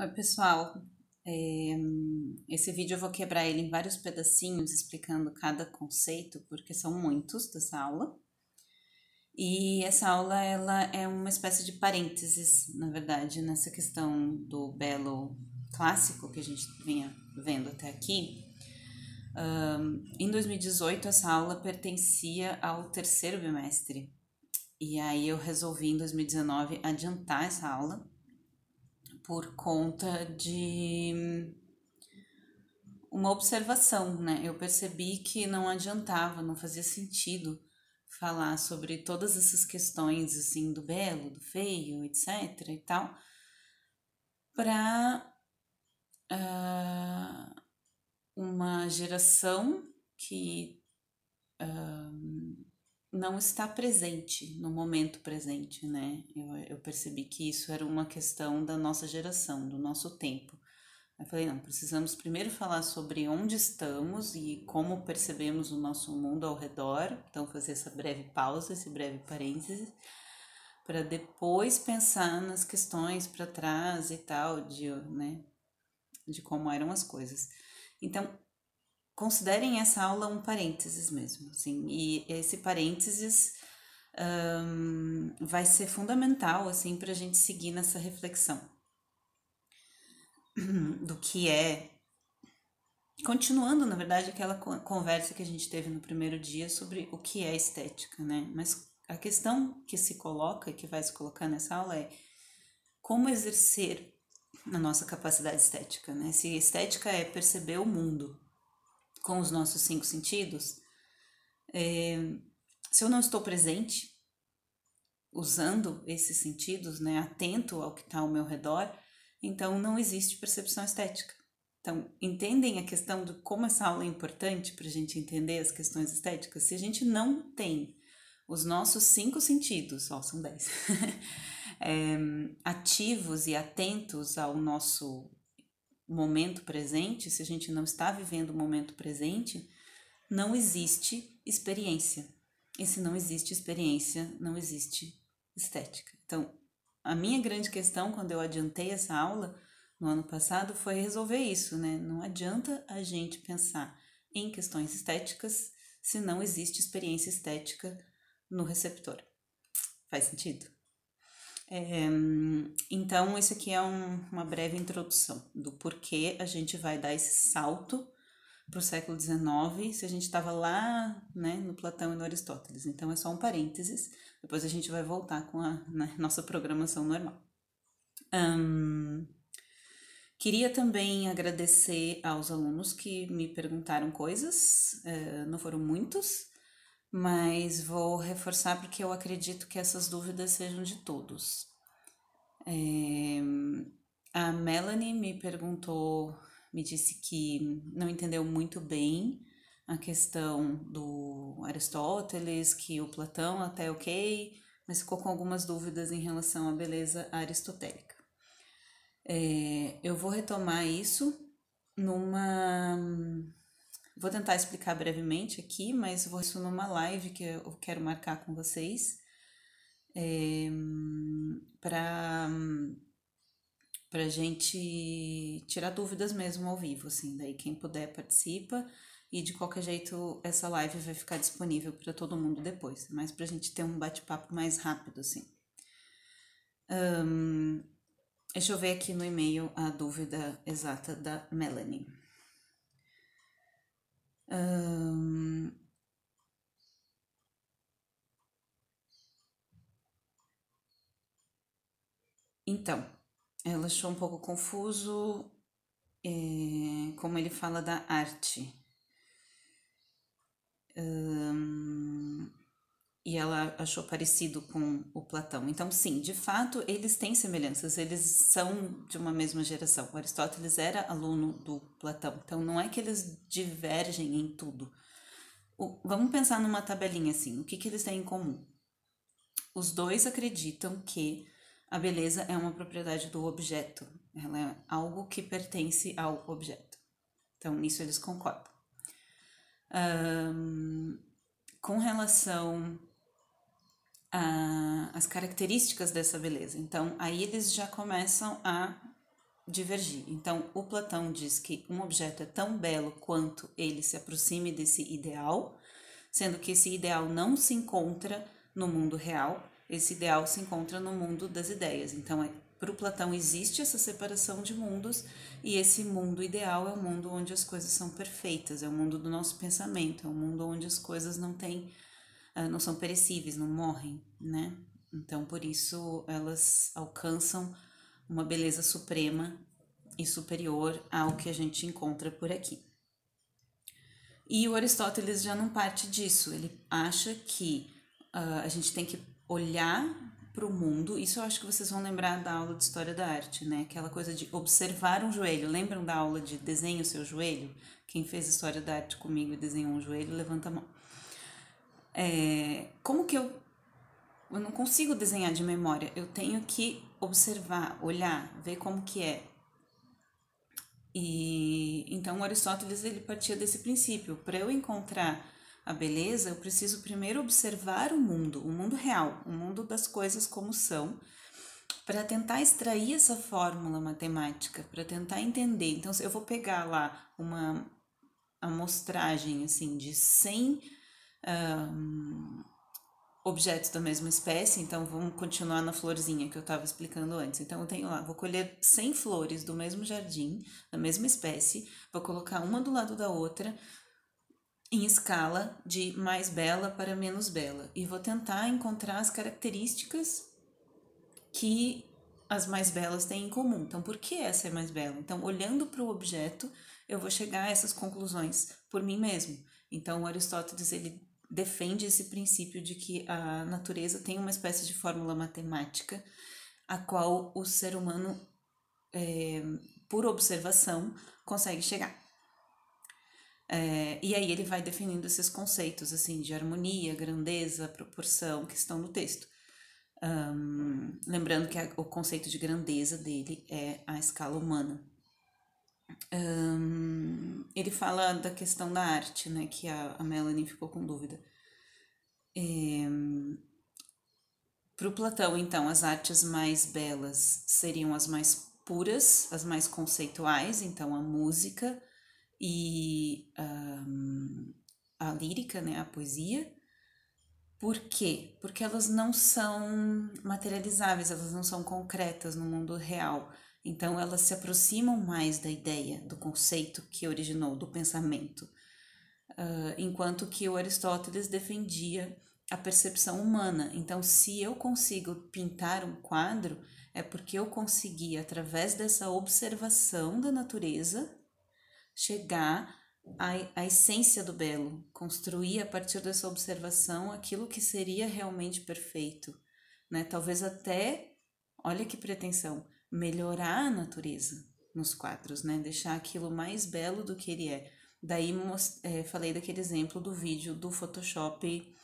Oi, pessoal. É, esse vídeo eu vou quebrar ele em vários pedacinhos, explicando cada conceito, porque são muitos dessa aula. E essa aula ela é uma espécie de parênteses, na verdade, nessa questão do belo clássico que a gente vinha vendo até aqui. Um, em 2018, essa aula pertencia ao terceiro bimestre. E aí eu resolvi, em 2019, adiantar essa aula por conta de uma observação, né? Eu percebi que não adiantava, não fazia sentido falar sobre todas essas questões assim do belo, do feio, etc. e tal, para uh, ah, uma geração que uh, não está presente no momento presente, né? Eu, eu percebi que isso era uma questão da nossa geração, do nosso tempo. Eu falei, não, precisamos primeiro falar sobre onde estamos e como percebemos o nosso mundo ao redor. Então, fazer essa breve pausa, esse breve parênteses, para depois pensar nas questões para trás e tal, de, né, de como eram as coisas. Então, considerem essa aula um parênteses mesmo, assim, e esse parênteses um, vai ser fundamental, assim, para a gente seguir nessa reflexão do que é, continuando, na verdade, aquela conversa que a gente teve no primeiro dia sobre o que é estética, né, mas a questão que se coloca, que vai se colocar nessa aula é como exercer a nossa capacidade estética, né, se estética é perceber o mundo, com os nossos cinco sentidos, é, se eu não estou presente, usando esses sentidos, né, atento ao que está ao meu redor, então não existe percepção estética. Então, entendem a questão de como essa aula é importante para a gente entender as questões estéticas? Se a gente não tem os nossos cinco sentidos, ó, são dez, é, ativos e atentos ao nosso momento presente, se a gente não está vivendo o momento presente, não existe experiência. E se não existe experiência, não existe estética. Então, a minha grande questão quando eu adiantei essa aula no ano passado foi resolver isso, né? Não adianta a gente pensar em questões estéticas se não existe experiência estética no receptor. Faz sentido? É, então, isso aqui é um, uma breve introdução do porquê a gente vai dar esse salto para o século XIX, se a gente estava lá né, no Platão e no Aristóteles. Então, é só um parênteses, depois a gente vai voltar com a né, nossa programação normal. Um, queria também agradecer aos alunos que me perguntaram coisas, uh, não foram muitos, mas vou reforçar porque eu acredito que essas dúvidas sejam de todos. É, a Melanie me perguntou, me disse que não entendeu muito bem a questão do Aristóteles, que o Platão até é ok, mas ficou com algumas dúvidas em relação à beleza aristotélica. É, eu vou retomar isso numa Vou tentar explicar brevemente aqui, mas vou isso numa live que eu quero marcar com vocês é, para para gente tirar dúvidas mesmo ao vivo, assim. Daí quem puder participa e de qualquer jeito essa live vai ficar disponível para todo mundo depois, mas para a gente ter um bate-papo mais rápido, assim. Um, deixa eu ver aqui no e-mail a dúvida exata da Melanie. Um, então, ela achou um pouco confuso é, como ele fala da arte. Um, e ela achou parecido com o Platão. Então, sim, de fato, eles têm semelhanças, eles são de uma mesma geração. O Aristóteles era aluno do Platão, então não é que eles divergem em tudo. O, vamos pensar numa tabelinha assim: o que, que eles têm em comum? Os dois acreditam que a beleza é uma propriedade do objeto, ela é algo que pertence ao objeto. Então, nisso eles concordam. Um, com relação a, as características dessa beleza. Então, aí eles já começam a divergir. Então, o Platão diz que um objeto é tão belo quanto ele se aproxime desse ideal, sendo que esse ideal não se encontra no mundo real, esse ideal se encontra no mundo das ideias. Então, é, para o Platão existe essa separação de mundos e esse mundo ideal é o mundo onde as coisas são perfeitas, é o mundo do nosso pensamento, é o mundo onde as coisas não têm ah, não são perecíveis, não morrem, né? Então, por isso, elas alcançam uma beleza suprema e superior ao que a gente encontra por aqui. E o Aristóteles já não parte disso, ele acha que uh, a gente tem que olhar para o mundo, isso eu acho que vocês vão lembrar da aula de História da Arte, né? Aquela coisa de observar um joelho. Lembram da aula de desenho o seu joelho? Quem fez História da Arte comigo e desenhou um joelho, levanta a mão. É, como que eu. Eu não consigo desenhar de memória, eu tenho que observar, olhar, ver como que é. E então Aristóteles ele partia desse princípio, para eu encontrar a beleza, eu preciso primeiro observar o mundo, o mundo real, o mundo das coisas como são, para tentar extrair essa fórmula matemática, para tentar entender. Então, eu vou pegar lá uma amostragem assim de 100 objetos da mesma espécie, então vamos continuar na florzinha que eu estava explicando antes. Então eu tenho lá, vou colher 100 flores do mesmo jardim, da mesma espécie, vou colocar uma do lado da outra em escala de mais bela para menos bela e vou tentar encontrar as características que as mais belas têm em comum. Então, por que essa é mais bela? Então, olhando para o objeto, eu vou chegar a essas conclusões por mim mesmo. Então, Aristóteles ele defende esse princípio de que a natureza tem uma espécie de fórmula matemática a qual o ser humano, é, por observação, consegue chegar. É, e aí ele vai definindo esses conceitos assim de harmonia, grandeza, proporção que estão no texto. Um, lembrando que a, o conceito de grandeza dele é a escala humana. Um, ele fala da questão da arte, né? Que a, a Melanie ficou com dúvida. É... Para o Platão, então, as artes mais belas seriam as mais puras, as mais conceituais, então a música e um, a lírica, né, a poesia. Por quê? Porque elas não são materializáveis, elas não são concretas no mundo real. Então, elas se aproximam mais da ideia, do conceito que originou, do pensamento, uh, enquanto que o Aristóteles defendia a percepção humana. Então, se eu consigo pintar um quadro, é porque eu consegui, através dessa observação da natureza, chegar à, à essência do belo, construir a partir dessa observação aquilo que seria realmente perfeito. Né? Talvez até, olha que pretensão, melhorar a natureza nos quadros, né? Deixar aquilo mais belo do que ele é. Daí é, falei daquele exemplo do vídeo do Photoshop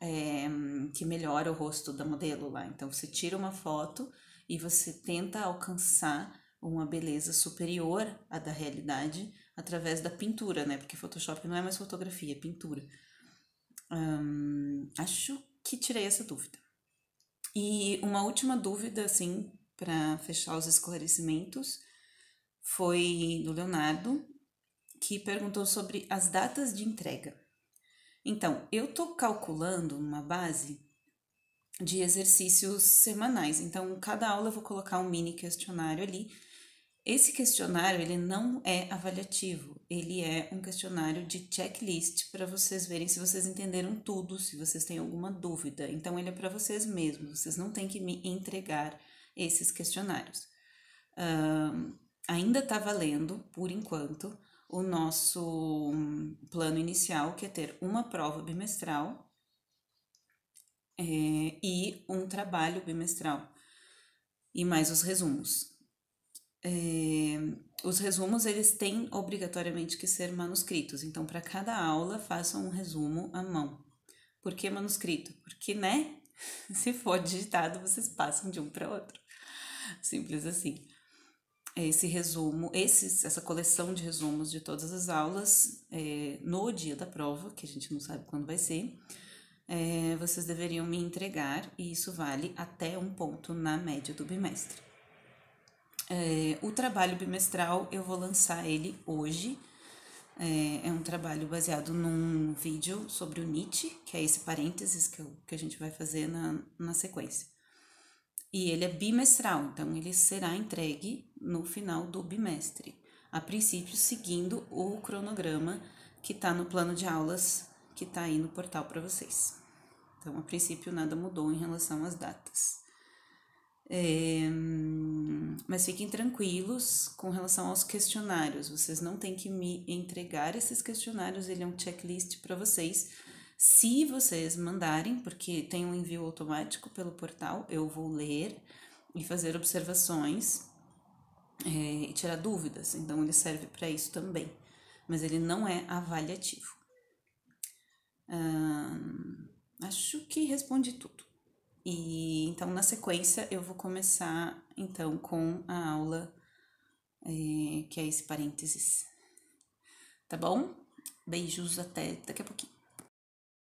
é, que melhora o rosto da modelo lá. Então você tira uma foto e você tenta alcançar uma beleza superior à da realidade através da pintura, né? Porque Photoshop não é mais fotografia, é pintura. Hum, acho que tirei essa dúvida. E uma última dúvida, assim, para fechar os esclarecimentos foi do Leonardo, que perguntou sobre as datas de entrega. Então, eu estou calculando uma base de exercícios semanais. Então, cada aula eu vou colocar um mini questionário ali. Esse questionário ele não é avaliativo, ele é um questionário de checklist para vocês verem se vocês entenderam tudo, se vocês têm alguma dúvida. Então ele é para vocês mesmos, vocês não têm que me entregar esses questionários. ainda está valendo, por enquanto, o nosso hum, plano inicial, que é ter uma prova bimestral é, e um trabalho bimestral, e mais os resumos. É, os resumos eles têm obrigatoriamente que ser manuscritos, então para cada aula façam um resumo à mão. Por que manuscrito? Porque, né? Se for digitado, vocês passam de um para outro. Simples assim. Esse resumo, esses, essa coleção de resumos de todas as aulas é, no dia da prova, que a gente não sabe quando vai ser, é, vocês deveriam me entregar e isso vale até um ponto na média do bimestre. É, o trabalho bimestral eu vou lançar ele hoje é, é um trabalho baseado num vídeo sobre o Nietzsche, que é esse parênteses que, eu, que a gente vai fazer na, na sequência. E ele é bimestral, então ele será entregue no final do bimestre, a princípio seguindo o cronograma que está no plano de aulas que está aí no portal para vocês. Então, a princípio, nada mudou em relação às datas. É, mas fiquem tranquilos com relação aos questionários. Vocês não têm que me entregar esses questionários, ele é um checklist para vocês. Se vocês mandarem, porque tem um envio automático pelo portal, eu vou ler e fazer observações é, e tirar dúvidas. Então, ele serve para isso também, mas ele não é avaliativo. Hum, acho que respondi tudo. E então, na sequência, eu vou começar então com a aula, é, que é esse parênteses. Tá bom? Beijos até daqui a pouquinho.